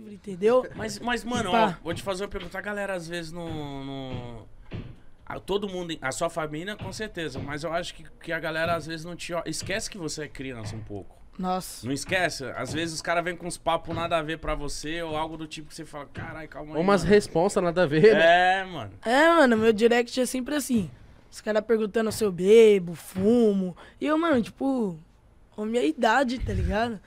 livre, entendeu? Mas, mas mano, ó, vou te fazer uma pergunta. A galera, às vezes, no. no... A, todo mundo, a sua família, com certeza. Mas eu acho que, que a galera, às vezes, não te. esquece que você é criança um pouco. Nossa. Não esquece, às vezes os caras vêm com uns papos nada a ver pra você ou algo do tipo que você fala, caralho, calma aí. Ou umas respostas nada a ver, né? É, mano. É, mano, meu direct é sempre assim. Os caras perguntando se eu bebo, fumo. E eu, mano, tipo, a minha idade, tá ligado?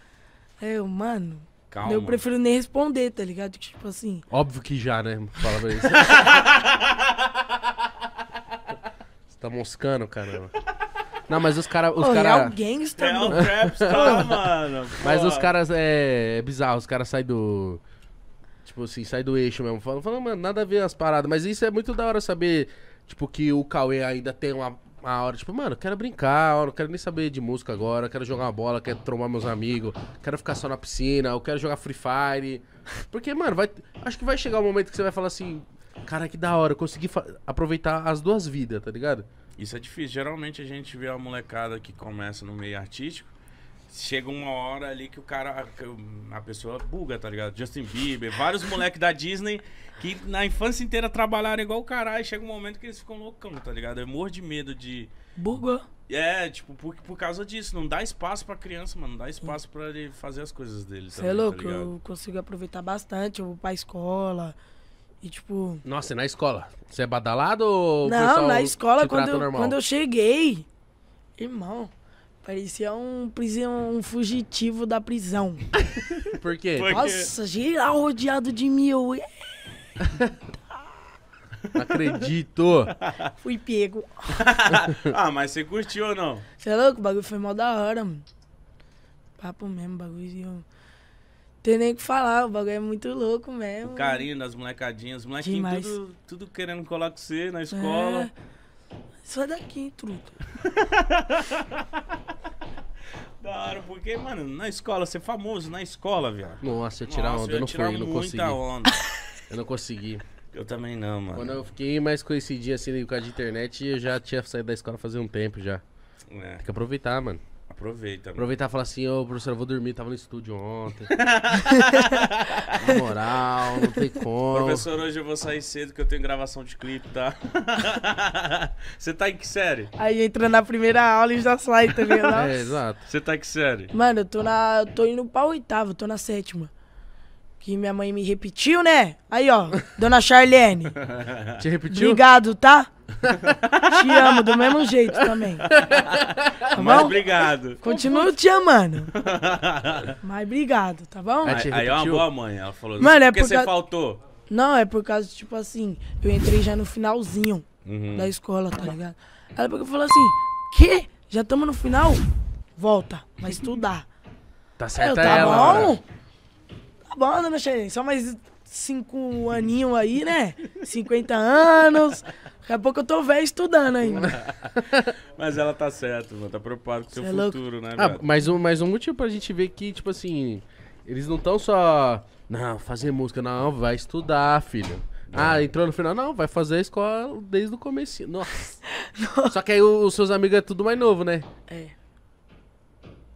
Aí eu, mano, Calma. Eu prefiro nem responder, tá ligado? Tipo assim. Óbvio que já, né? Fala pra isso. Você tá moscando, caramba. Não, mas os caras. Os é cara... Real gangsta, real é mano. Trapstar, mano. Mas os caras. É... é bizarro, os caras saem do. Tipo assim, sai do eixo mesmo. Falando, mano, nada a ver as paradas. Mas isso é muito da hora saber, tipo, que o Cauê ainda tem uma a hora, tipo, mano, quero brincar, não quero nem saber de música agora, quero jogar uma bola, quero trombar meus amigos, quero ficar só na piscina, eu quero jogar Free Fire. Porque, mano, vai, acho que vai chegar um momento que você vai falar assim, cara, que da hora, eu consegui aproveitar as duas vidas, tá ligado? Isso é difícil. Geralmente a gente vê a molecada que começa no meio artístico Chega uma hora ali que o cara. A pessoa buga, tá ligado? Justin Bieber, vários moleques da Disney que na infância inteira trabalharam igual o caralho. Chega um momento que eles ficam loucão, tá ligado? é morro de medo de. Buga? É, tipo, por, por causa disso. Não dá espaço pra criança, mano. Não dá espaço pra ele fazer as coisas dele. Você tá é louco, tá eu consigo aproveitar bastante. Eu vou pra escola. E tipo. Nossa, e na escola? Você é badalado ou. Não, na escola, quando eu, quando eu cheguei. Irmão. Parecia um, prisão, um fugitivo da prisão. Por quê? Nossa, geral rodeado de mil. É. acredito. Fui pego. ah, mas você curtiu ou não? Você é louco? O bagulho foi mó da hora, mano. Papo mesmo, bagulho. Tem nem o que falar, o bagulho é muito louco mesmo. O carinho das molecadinhas, os molequinhos tudo, tudo, querendo colar com você na escola. É. Sai daqui, truta. da hora, porque, mano, na escola, ser é famoso na escola, viado. Nossa, eu tirar onda, eu, não fui, eu não consegui. Onda. Eu não consegui. Eu também não, mano. Quando eu fiquei mais com assim, por causa de internet, eu já tinha saído da escola fazer um tempo já. É. Tem que aproveitar, mano. Aproveita. Aproveitar e falar assim, ô oh, professor, eu vou dormir, tava no estúdio ontem. Na moral, não tem como. Professor, hoje eu vou sair cedo que eu tenho gravação de clipe, tá? Você tá em que série? Aí entra na primeira aula e já sai, tá ligado? É, exato. Você tá em que série? Mano, eu tô na. Eu tô indo pra oitava, tô na sétima. Que minha mãe me repetiu, né? Aí, ó, dona Charlene. Te repetiu? Obrigado, tá? te amo do mesmo jeito também. Tá Mas bom? obrigado. Continuo te amando. Mas obrigado, tá bom? Aí, aí é uma boa mãe. Ela falou, Mano, é porque por você ca... faltou. Não, é por causa, tipo assim, eu entrei já no finalzinho uhum. da escola, tá ligado? Ela porque falou assim, que? Já estamos no final? Volta, vai estudar. Tá certo tá ela. Bom? Tá bom, dona Xerém, só mais cinco aninho aí, né? 50 anos. Daqui a pouco eu tô velho estudando ainda. mas ela tá certa, mano. Tá preocupado com o seu é futuro, né? Ah, mais, um, mais um motivo pra gente ver que, tipo assim, eles não tão só. Não, fazer música, não, vai estudar, filho. Ah, entrou no final? Não, vai fazer a escola desde o começo. Nossa. Só que aí os seus amigos é tudo mais novo, né? É.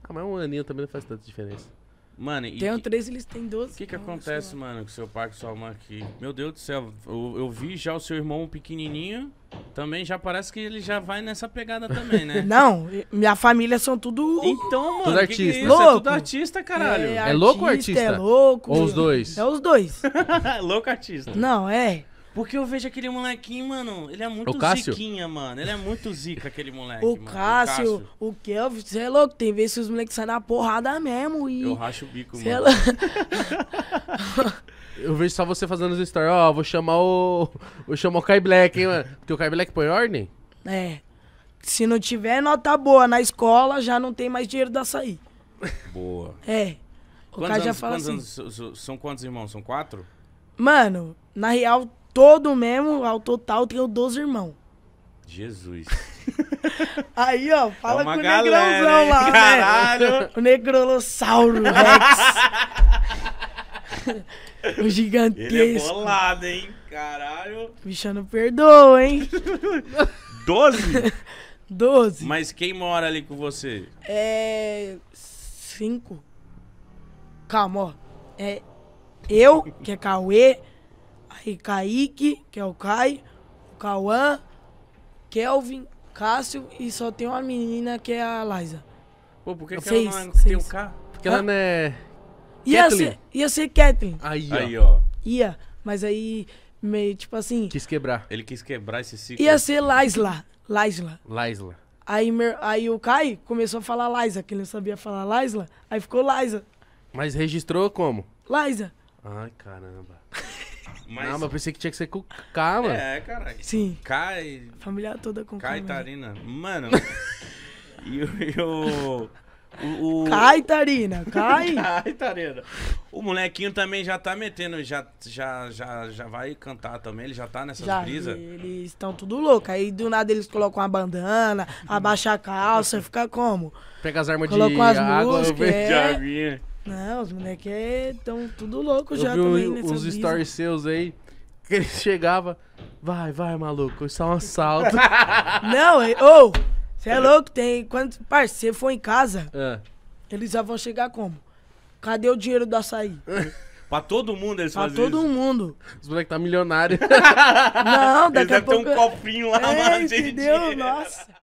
Ah, mas um aninho também não faz tanta diferença. Mano, Tem um 13, eles têm 12. O que que acontece, mano. mano, com seu pai, com sua mãe aqui? Meu Deus do céu, eu, eu vi já o seu irmão pequenininho. Também já parece que ele já vai nessa pegada também, né? Não, minha família são tudo. Então, mano, tudo artista. Que que é louco. É tudo artista, caralho. É, é artista, louco artista? É louco. Ou os dois? É os dois. louco artista. Não, é. Porque eu vejo aquele molequinho, mano, ele é muito ziquinha, mano. Ele é muito zica, aquele moleque, o, mano. Cássio, o Kelvin, você é louco. Tem vezes que os moleques saem na porrada mesmo e... Eu racho o bico, cê mano. É Eu vejo só você fazendo os stories, ó, oh, vou chamar o. Vou chamar o Kai Black, hein, mano? Porque o Kai Black põe ordem? É. Se não tiver nota boa na escola, já não tem mais dinheiro da açaí. Boa. É. O quantos Kai anos, já fala assim. Anos, são quantos irmãos? São quatro? Mano, na real, todo mesmo, ao total, tem 12 irmãos. Jesus. Aí, ó, fala é com o negrãozão hein? lá, né? Caralho. Né? O negrolossauro Rex. o gigantesco. Ele é bolado, hein? Caralho. Bicho, não perdoa, hein? Doze? Doze. Mas quem mora ali com você? É... Cinco. Calma, ó. É eu, que é Cauê... Aí Kaique, que é o Kai, o Cauã, Kelvin, Cássio e só tem uma menina que é a Liza. Pô, por que, que ela não é, tem o um K? Porque Hã? ela não é. Ia ser, ia ser Kathleen. Aí, aí, ó. Ia, mas aí meio tipo assim. Quis quebrar. Ele quis quebrar esse ciclo. Ia ser Laisla. Laisla. Laisla. Aí, aí o Kai começou a falar Laisa, que ele não sabia falar Laisla, aí ficou Laisa. Mas registrou como? Laisa. Ai, caramba. Mas... Não, mas eu pensei que tinha que ser com K, mano. É, caralho. Sim. K e... família toda com K. K né? e Tarina. Mano. e o... O, o... Cai, Tarina, cai. cai, Tarina. O molequinho também já tá metendo, já, já, já, já vai cantar também, ele já tá nessas já, brisas. Eles estão tudo louco. Aí do nada eles colocam uma bandana, abaixa a calça, fica como? Pega as armas colocam de as água, músicas, é... Não, os moleques estão é, tudo louco eu já vi também. Né, os stories seus aí, que ele chegava, vai, vai, maluco, isso é um assalto. Não, ou, oh, você é, é louco, tem. Quando, parceiro, você for em casa, é. eles já vão chegar como? Cadê o dinheiro do açaí? Pra todo mundo eles pra fazem todo isso. mundo. Os moleques tá milionário. Não, daqui eles a pouco... Eles um copinho lá, é, mano, entendeu? Nossa.